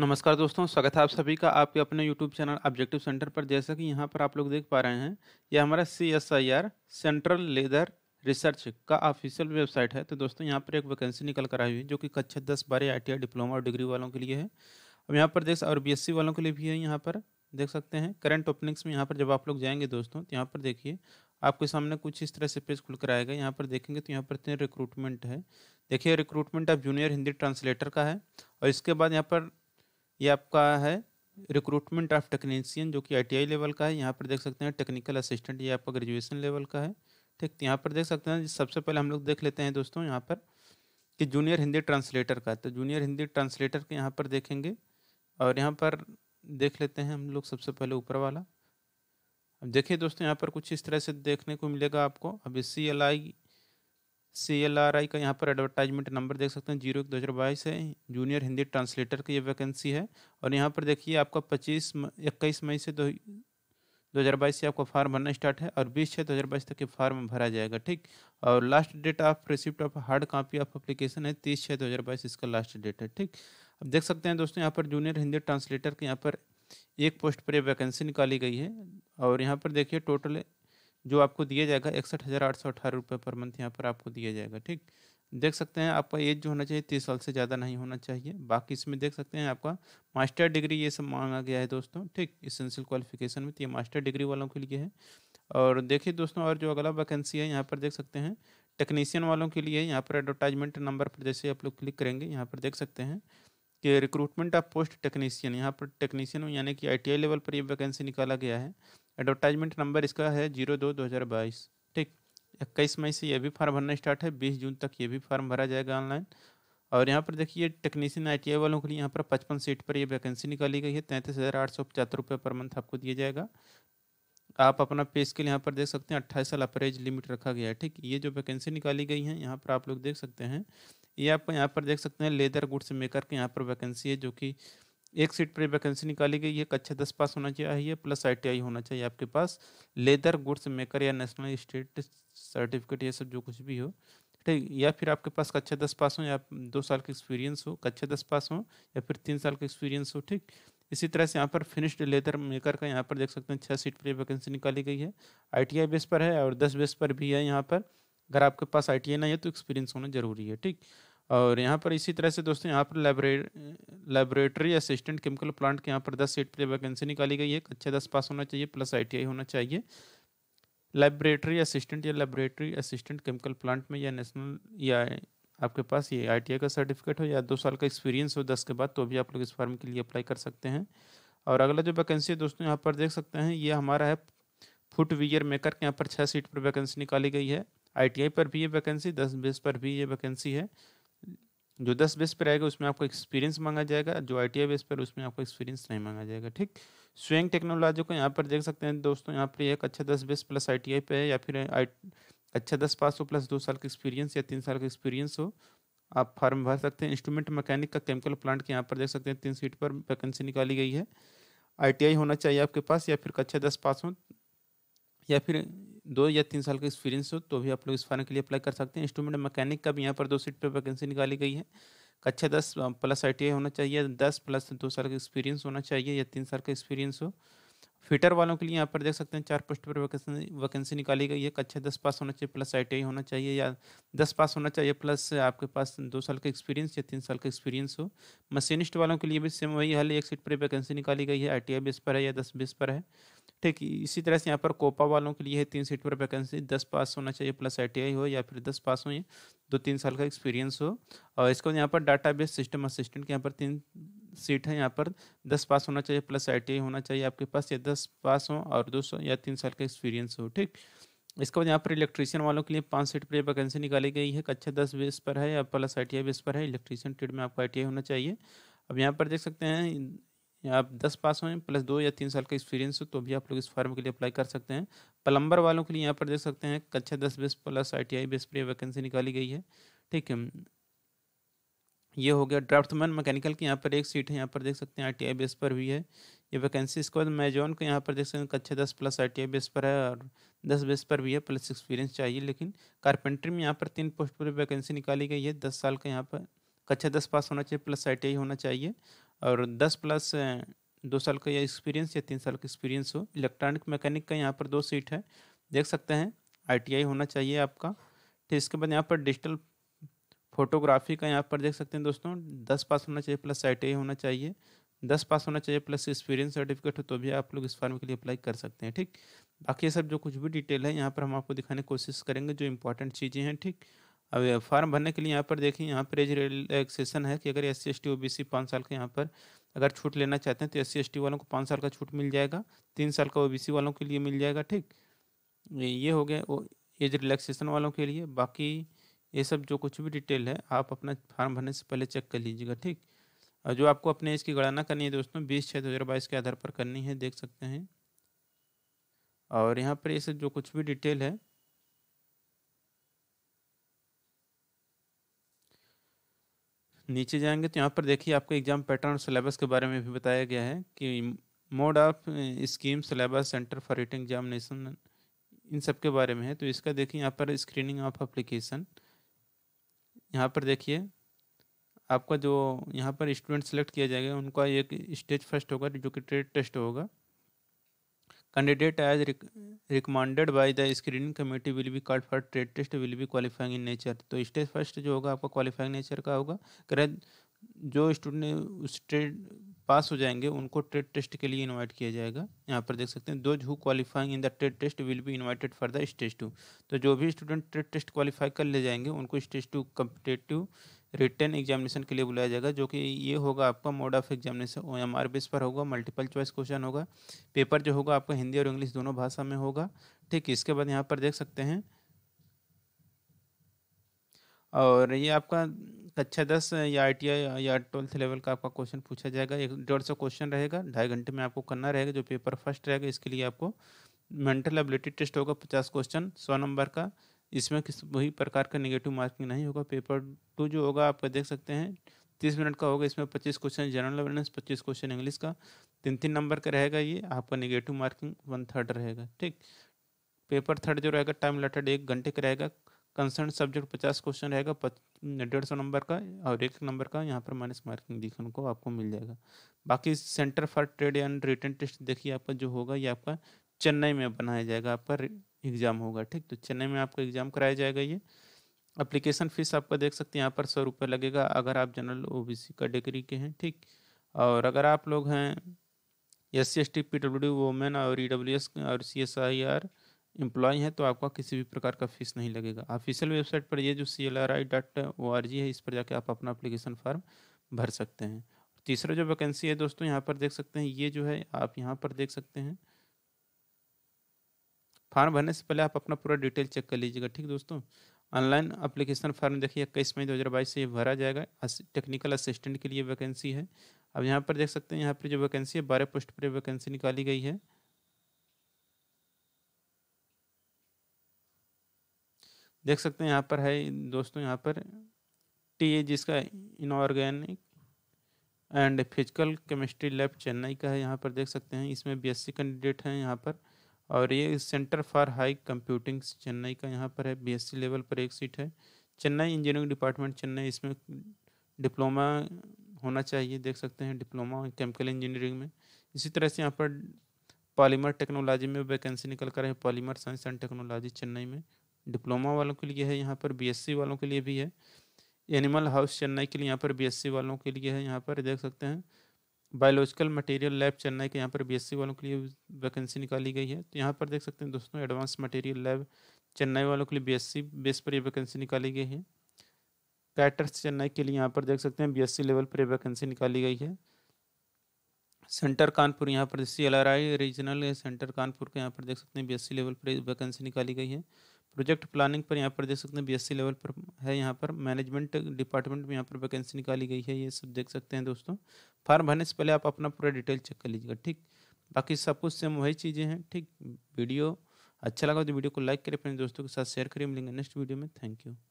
नमस्कार दोस्तों स्वागत है आप सभी का आपके अपने YouTube चैनल ऑब्जेक्टिव सेंटर पर जैसा कि यहाँ पर आप लोग देख पा रहे हैं यह हमारा C S I R central leather research का ऑफिशियल वेबसाइट है तो दोस्तों यहाँ पर एक वैकेंसी निकल कर आई हुई जो कि कक्षा दस बारह आई टी डिप्लोमा और डिग्री वालों के लिए है अब यहाँ पर देख और बी वालों के लिए भी है यहाँ पर देख सकते हैं करंट ओपनिंग्स में यहाँ पर जब आप लोग जाएंगे दोस्तों तो यहाँ पर देखिए आपके सामने कुछ इस तरह से पेज खुल कर आएगा यहाँ पर देखेंगे तो यहाँ पर तीन रिक्रूटमेंट है देखिए रिक्रूटमेंट अब जूनियर हिंदी ट्रांसलेटर का है और इसके बाद यहाँ पर ये आपका है रिक्रूटमेंट ऑफ टेक्नीसियन जो कि आईटीआई लेवल का है यहाँ पर देख सकते हैं टेक्निकल असिस्टेंट ये आपका ग्रेजुएशन लेवल का है ठीक तो यहाँ पर देख सकते हैं सबसे पहले हम लोग देख लेते हैं दोस्तों यहाँ पर कि जूनियर हिंदी ट्रांसलेटर का तो जूनियर हिंदी ट्रांसलेटर के यहाँ पर देखेंगे और यहाँ पर देख लेते हैं हम लोग सबसे पहले ऊपर वाला अब देखिए दोस्तों यहाँ पर कुछ इस तरह से देखने को मिलेगा आपको अब S C L I C L R I का यहाँ पर एडवर्टाइजमेंट नंबर देख सकते हैं जीरो एक दो हज़ार बाईस है जूनियर हिंदी ट्रांसलेटर की ये वैकेंसी है और यहाँ पर देखिए आपका पच्चीस इक्कीस मई से दो दो हज़ार बाईस से आपका फार्म भरना स्टार्ट है और बीस छः दो हज़ार बाईस तक के फार्म भरा जाएगा ठीक और last date of receipt of hard copy of application है तीस छः दो हज़ार बाईस इसका लास्ट डेट है ठीक अब देख सकते हैं दोस्तों यहाँ पर जूनियर हिंदी ट्रांसलेटर के यहाँ पर एक पोस्ट पर यह वैकेंसी निकाली गई है और यहाँ पर देखिए टोटल जो आपको दिया जाएगा इकसठ हज़ार आठ सौ अठारह रुपये पर मंथ यहाँ पर आपको दिया जाएगा ठीक देख सकते हैं आपका एज जो होना चाहिए तीस साल से ज़्यादा नहीं होना चाहिए बाकी इसमें देख सकते हैं आपका मास्टर डिग्री ये सब मांगा गया है दोस्तों ठीक इसेंशियल क्वालिफिकेशन में तो ये मास्टर डिग्री वालों के लिए है और देखिए दोस्तों और जो अगला वैकेंसी है यहाँ पर देख सकते हैं टेक्नीशियन वालों के लिए यहाँ पर एडवर्टाइजमेंट नंबर पर जैसे आप लोग क्लिक करेंगे यहाँ पर देख सकते हैं कि रिक्रूटमेंट ऑफ पोस्ट टेक्नीशियन यहाँ पर टेक्नीशियन यानी कि आई लेवल पर ये वैकेंसी निकाला गया है एडवर्टाइजमेंट नंबर इसका है जीरो दो दो हज़ार बाईस ठीक इक्कीस मई से यह भी फॉर्म भरना स्टार्ट है बीस जून तक ये भी फॉर्म भरा जाएगा ऑनलाइन और यहाँ पर देखिए टेक्नीशियन आई वालों के लिए यहाँ पर पचपन सीट पर ये वैकेंसी निकाली गई है तैंतीस हज़ार आठ सौ पचहत्तर रुपये पर मंथ आपको दिया जाएगा आप अपना पे स्केल यहाँ पर देख सकते हैं अट्ठाईस साल अपरेज लिमिट रखा गया है ठीक ये जो वैकेंसी निकाली गई है यहाँ पर आप लोग देख सकते हैं ये आप यहाँ पर देख सकते हैं लेदर गुड्स मेकर के यहाँ पर वैकेंसी है जो कि एक सीट पर वैकेंसी निकाली गई है कक्षा अच्छा दस पास होना चाहिए प्लस आई होना चाहिए आपके पास लेदर गुड्स मेकर या नेशनल स्टेट सर्टिफिकेट ये सब जो कुछ भी हो ठीक या फिर आपके पास कक्षा दस पास हो या दो साल का एक्सपीरियंस हो कक्षा दस पास हो या फिर तीन साल का एक्सपीरियंस हो ठीक इसी तरह से यहाँ पर फिनिश्ड लेदर मेकर का यहाँ पर देख सकते हैं छः सीट पर वैकेंसी निकाली गई है आई बेस पर है और दस बेस पर भी है यहाँ पर अगर आपके पास आई नहीं है तो एक्सपीरियंस होना जरूरी है ठीक और यहाँ पर इसी तरह से दोस्तों यहाँ पर library laboratory assistant chemical plant के यहाँ पर दस सीट पर वैकेंसी निकाली गई है कक्षा दस पास होना चाहिए प्लस आई होना चाहिए लेबोरेटरी असिस्टेंट या लेबोरेटरी असिस्टेंट केमिकल प्लांट में या नेशनल या आपके पास ये आई का सर्टिफिकेट हो या दो साल का एक्सपीरियंस हो दस के बाद तो भी आप लोग इस फॉर्म के लिए अप्लाई कर सकते हैं और अगला जो वैकेंसी है दोस्तों यहाँ पर देख सकते हैं ये हमारा है फुटवियर मेकर के यहाँ पर छः सीट पर वैकेंसी निकाली गई है आई पर भी ये वैकेंसी दस बेस पर भी ये वैकेंसी है जो दस बेस पर आएगा उसमें आपको एक्सपीरियंस मांगा जाएगा जो आई बेस पर उसमें आपको एक्सपीरियंस नहीं मांगा जाएगा ठीक स्वयं टेक्नोलॉजी को यहाँ पर देख सकते हैं दोस्तों यहाँ पर एक अच्छा दस बेस प्लस आई पे है या फिर आई अच्छा दस पास हो प्लस दो साल का एक्सपीरियंस या तीन साल का एक्सपीरियंस हो आप फॉर्म भर सकते हैं इंस्ट्रूमेंट मैकेनिक का केमिकल प्लांट के यहाँ पर देख सकते हैं तीन सीट पर वैकेंसी निकाली गई है आईटीआई होना चाहिए आपके पास या फिर कक्षा दस पास हो या फिर दो या तीन साल का एक्सपीरियंस हो तो भी आप लोग इस फार्म के लिए अप्लाई कर सकते हैं इंस्ट्रूमेंट मैकेनिक का भी यहाँ पर दो सीट पर वैकेंसी निकाली गई है कक्षा दस प्लस आई होना चाहिए दस प्लस दो साल का एक्सपीरियंस होना चाहिए या तीन साल का एक्सपीरियंस हो फिटर वालों के लिए यहाँ पर देख सकते हैं चार पोस्ट पर वैकेंसी वैकेंसी निकाली गई है कक्षा दस पास होना चाहिए प्लस आई होना चाहिए या दस पास होना चाहिए प्लस आपके पास दो साल का एक्सपीरियंस या तीन साल का एक्सपीरियंस हो मशीनिस्ट वालों के लिए भी सेम वही हाल एक सीट पर वैकेंसी निकाली गई है आई बेस पर है या दस बेस पर है ठीक इसी तरह से यहाँ पर कोपा वालों के लिए है तीन सीट पर वैकेंसी दस पास होना चाहिए प्लस आई हो या फिर दस पास हो ये दो तीन साल का एक्सपीरियंस हो और इसको यहाँ पर डाटा बेस सिस्टम असिस्टेंट के यहाँ पर तीन सीट है यहाँ पर दस पास होना चाहिए प्लस आई होना चाहिए आपके पास या दस पास हो और दो या तीन साल का एक्सपीरियंस हो ठीक इसके बाद यहाँ पर इलेक्ट्रीशियन वालों के लिए पाँच सीट पर वैकेंसी निकाली गई है कक्षा दस बेस पर है या प्लस आई बेस पर है इलेक्ट्रीशियन ट्रेड में आपको आई होना चाहिए अब यहाँ पर देख सकते हैं आप दस पास हों प्लस दो या तीन साल का एक्सपीरियंस हो तो भी आप लोग इस फॉर्म के लिए अप्लाई कर सकते हैं प्लम्बर वालों के लिए यहाँ पर देख सकते हैं कक्षा दस base plus I T base पर वैकेंसी निकाली गई है ठीक है ये हो गया ड्राफ्टमैन मैकेनिकल की यहाँ पर एक सीट है यहाँ पर देख सकते हैं आई बेस पर भी है ये वैकेंसी इसके बाद मेजोन को यहाँ पर देख सकते हैं कच्छे दस प्लस आई बेस पर है और दस बेस पर भी है प्लस एक्सपीरियंस चाहिए लेकिन कारपेंट्री में यहाँ पर तीन पोस्ट पर वैकेंसी निकाली गई है दस साल का यहाँ पर कच्छा दस पास होना चाहिए प्लस आई होना चाहिए और दस प्लस दो साल का या एक्सपीरियंस या तीन साल का एक्सपीरियंस हो इलेक्ट्रॉनिक मैकेनिक का यहाँ पर दो सीट है देख सकते हैं आईटीआई होना चाहिए आपका ठीक इसके बाद यहाँ पर डिजिटल फोटोग्राफी का यहाँ पर देख सकते हैं दोस्तों दस पास होना चाहिए प्लस आई होना चाहिए दस पास होना चाहिए प्लस एक्सपीरियंस सर्टिफिकेट हो तो भी आप लोग इस फॉर्म के लिए अप्लाई कर सकते हैं ठीक बाकी सब जो कुछ भी डिटेल है यहाँ पर हम आपको दिखाने की कोशिश करेंगे जो इंपॉर्टेंट चीज़ें हैं ठीक अब फॉर्म भरने के लिए यहाँ पर देखिए यहाँ पर एज रिलैक्सेशन है कि अगर S C S T O B C पाँच साल के यहाँ पर अगर छूट लेना चाहते हैं तो एस सी एस टी वालों को पाँच साल का छूट मिल जाएगा तीन साल का ओ बी सी वालों के लिए मिल जाएगा ठीक ये हो गया एज रिलैक्सेशन वालों के लिए बाकी ये सब जो कुछ भी डिटेल है आप अपना फार्म भरने से पहले चेक कर लीजिएगा ठीक और जो आपको अपने एज की गणना करनी है दोस्तों बीस छः दो हज़ार बाईस के आधार पर करनी है देख सकते हैं और यहाँ पर ये सब जो कुछ भी डिटेल है नीचे जाएंगे तो यहाँ पर देखिए आपको एग्जाम पैटर्न और सिलेबस के बारे में भी बताया गया है कि mode of scheme syllabus centre for writing examination इन सब के बारे में है तो इसका देखिए यहाँ पर स्क्रीनिंग ऑफ अप्लीकेशन यहाँ पर देखिए आपका जो यहाँ पर स्टूडेंट सेलेक्ट किया जाएगा उनका एक स्टेज फर्स्ट होगा जो कि ट्रेड टेस्ट होगा candidate as recommended by the screening committee will be be for trade test will be qualifying in nature तो स्टेज फर्स्ट जो होगा आपका क्वालिफाइंग नेचर का होगा करें जो स्टूडेंट उस ट्रेड पास हो जाएंगे उनको ट्रेड टेस्ट के लिए इनवाइट किया जाएगा यहाँ पर देख सकते हैं those who qualifying in the trade test will be invited for the stage two तो जो भी स्टूडेंट ट्रेड टेस्ट क्वालिफाई कर ले जाएंगे उनको stage two competitive written examination के लिए बुलाया जाएगा जो कि ये होगा आपका mode of examination O M R base पर होगा मल्टीपल चॉइस क्वेश्चन होगा पेपर जो होगा आपका हिंदी और इंग्लिश दोनों भाषा में होगा ठीक है इसके बाद यहाँ पर देख सकते हैं और ये आपका कक्षा दस या आई टी आई या ट्वेल्थ लेवल का आपका क्वेश्चन पूछा जाएगा एक डेढ़ सौ क्वेश्चन रहेगा ढाई घंटे में आपको करना रहेगा जो पेपर फर्स्ट रहेगा इसके लिए आपको मेंटल एबिलिटी टेस्ट होगा पचास क्वेश्चन सौ नंबर का इसमें किस वही प्रकार का निगेटिव मार्किंग नहीं होगा पेपर टू जो होगा आपका देख सकते हैं तीस मिनट का होगा इसमें पच्चीस क्वेश्चन जनरल अवेयरनेस पच्चीस क्वेश्चन इंग्लिश का तीन तीन नंबर का रहेगा ये आपका नेगेटिव मार्किंग वन थर्ड रहेगा ठीक पेपर थर्ड जो रहेगा टाइम रिलेटेड एक घंटे का रहेगा कंसर्न सब्जेक्ट पचास क्वेश्चन रहेगा डेढ़ सौ नंबर का और एक नंबर का यहाँ पर माइनस मार्किंग देखने को आपको मिल जाएगा बाकी centre for trade and written test देखिए आपका जो होगा ये आपका चेन्नई में बनाया जाएगा आपका एग्ज़ाम होगा ठीक तो चेन्नई में आपका एग्ज़ाम कराया जाएगा ये अप्लीकेशन फ़ीस आपका देख सकते हैं यहाँ पर सौ रुपये लगेगा अगर आप जनरल ओ का डिग्री के हैं ठीक और अगर आप लोग हैं S C S T P W D women और ई डब्ल्यू एस और C S I R employ हैं तो आपका किसी भी प्रकार का फीस नहीं लगेगा ऑफिशियल वेबसाइट पर ये जो C L R I dot O R G है इस पर जाके आप अपना अप्लीकेशन फॉर्म भर सकते हैं तीसरा जो वैकेंसी है दोस्तों यहाँ पर देख सकते हैं ये जो है आप यहाँ पर देख सकते हैं फॉर्म भरने से पहले आप अपना पूरा डिटेल चेक कर लीजिएगा ठीक दोस्तों ऑनलाइन अप्लीकेशन फॉर्म देखिए इक्कीस मई 2022 से भरा जाएगा टेक्निकल असिस्टेंट के लिए वैकेंसी है अब यहाँ पर देख सकते हैं यहाँ पर जो वैकेंसी है बारह पोस्ट पर वैकेंसी निकाली गई है देख सकते हैं यहाँ पर है दोस्तों यहाँ पर टी ए जिसका inorganic and physical chemistry lab Chennai का है यहाँ पर देख सकते हैं इसमें बीएससी कैंडिडेट हैं यहाँ पर और ये centre for high computing Chennai का यहाँ पर है बीएससी e लेवल पर एक सीट है चेन्नई इंजीनियरिंग डिपार्टमेंट चेन्नई इसमें डिप्लोमा होना चाहिए देख सकते हैं डिप्लोमा केमिकल इंजीनियरिंग में इसी तरह से यहाँ पर पॉलीमर टेक्नोलॉजी में वैकेंसी निकल कर है polymer science and technology Chennai में डिप्लोमा वालों के लिए है यहाँ पर बीएससी e वालों के लिए भी है एनिमल हाउस चेन्नई के लिए यहाँ पर बीएससी e वालों के लिए है यहाँ पर देख सकते हैं बायोलॉजिकल मटेरियल लैब चेन्नई के यहाँ पर बीएससी वालों के लिए वैकेंसी निकाली गई है तो यहाँ पर देख सकते हैं दोस्तों एडवांस मटेरियल लैब चेन्नई वालों के लिए बीएससी बेस पर ये वैकेंसी निकाली गई है कैटर्स चेन्नई के लिए यहाँ पर देख सकते हैं बीएससी लेवल पर वैकेंसी निकाली गई है सेंटर कानपुर यहाँ पर C L regional centre Kanpur के यहाँ पर देख सकते हैं बी लेवल पर वैकेंसी निकाली गई है प्रोजेक्ट प्लानिंग पर यहाँ पर देख सकते हैं बीएससी लेवल पर है यहाँ पर मैनेजमेंट डिपार्टमेंट में यहाँ पर वैकेंसी निकाली गई है ये सब देख सकते हैं दोस्तों फॉर्म भरने से पहले आप अपना पूरा डिटेल चेक कर लीजिएगा ठीक बाकी सब कुछ सेम वही चीज़ें हैं ठीक वीडियो अच्छा लगा तो वीडियो को लाइक करें अपने दोस्तों के साथ शेयर करिए मिलेंगे नेक्स्ट वीडियो में थैंक यू